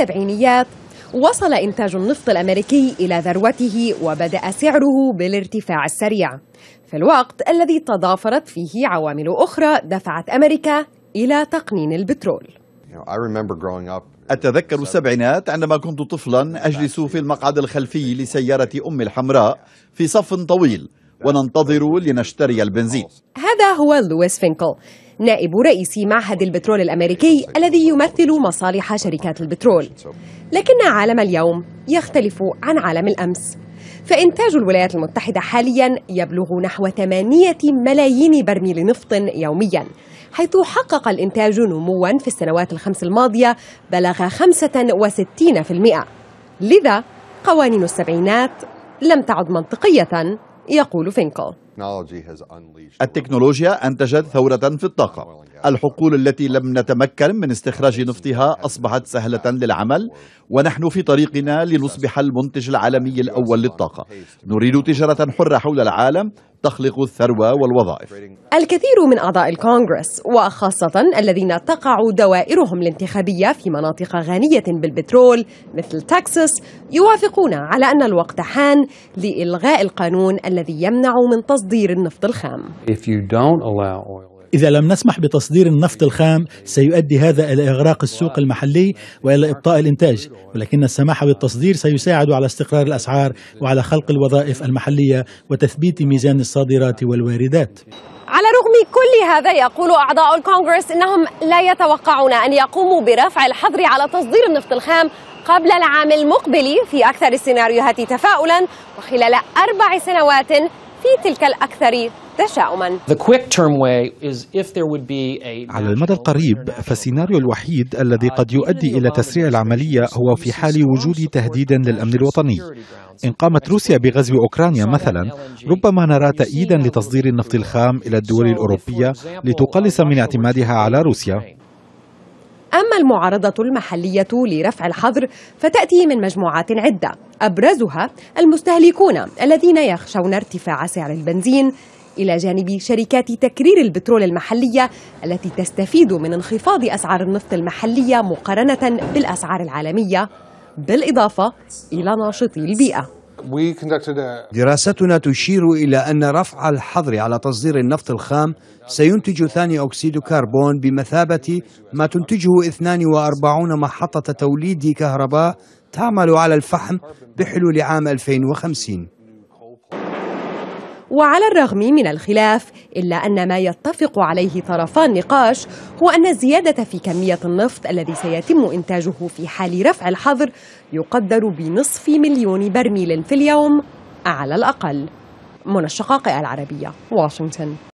السبعينيات وصل إنتاج النفط الأمريكي إلى ذروته وبدأ سعره بالارتفاع السريع في الوقت الذي تضافرت فيه عوامل أخرى دفعت أمريكا إلى تقنين البترول أتذكر السبعينات عندما كنت طفلا أجلس في المقعد الخلفي لسيارة أمي الحمراء في صف طويل وننتظر لنشتري البنزين هذا هو لويس فينكل نائب رئيس معهد البترول الأمريكي الذي يمثل مصالح شركات البترول لكن عالم اليوم يختلف عن عالم الأمس فإنتاج الولايات المتحدة حاليا يبلغ نحو 8 ملايين برميل نفط يوميا حيث حقق الإنتاج نموا في السنوات الخمس الماضية بلغ 65% لذا قوانين السبعينات لم تعد منطقية يقول فينكل التكنولوجيا أنتجت ثورة في الطاقة الحقول التي لم نتمكن من استخراج نفطها أصبحت سهلة للعمل ونحن في طريقنا لنصبح المنتج العالمي الأول للطاقة نريد تجارة حرة حول العالم تخلق الثروة والوظائف الكثير من أعضاء الكونغرس وخاصة الذين تقع دوائرهم الانتخابية في مناطق غنية بالبترول مثل تكساس يوافقون على أن الوقت حان لإلغاء القانون الذي يمنع من تصدير النفط الخام إذا لم نسمح بتصدير النفط الخام سيؤدي هذا إلى إغراق السوق المحلي وإلى إبطاء الإنتاج ولكن السماح بالتصدير سيساعد على استقرار الأسعار وعلى خلق الوظائف المحلية وتثبيت ميزان الصادرات والواردات على رغم كل هذا يقول أعضاء الكونغرس أنهم لا يتوقعون أن يقوموا برفع الحظر على تصدير النفط الخام قبل العام المقبل في أكثر السيناريوهات تفاؤلا وخلال أربع سنوات في تلك الأكثر تشاؤما على المدى القريب فالسيناريو الوحيد الذي uh, قد يؤدي إلى تسريع العملية هو في حال وجود تهديد للأمن الوطني إن قامت روسيا بغزو أوكرانيا مثلا ربما نرى تأييدا لتصدير النفط الخام إلى الدول الأوروبية لتقلص من اعتمادها على روسيا أما المعارضة المحلية لرفع الحظر فتأتي من مجموعات عدة أبرزها المستهلكون الذين يخشون ارتفاع سعر البنزين إلى جانب شركات تكرير البترول المحلية التي تستفيد من انخفاض أسعار النفط المحلية مقارنة بالأسعار العالمية بالإضافة إلى ناشطي البيئة دراستنا تشير إلى أن رفع الحظر على تصدير النفط الخام سينتج ثاني أكسيد كربون بمثابة ما تنتجه 42 محطة توليد كهرباء تعمل على الفحم بحلول عام 2050 وعلى الرغم من الخلاف إلا أن ما يتفق عليه طرفا النقاش هو أن الزيادة في كمية النفط الذي سيتم إنتاجه في حال رفع الحظر يقدر بنصف مليون برميل في اليوم على الأقل من العربية واشنطن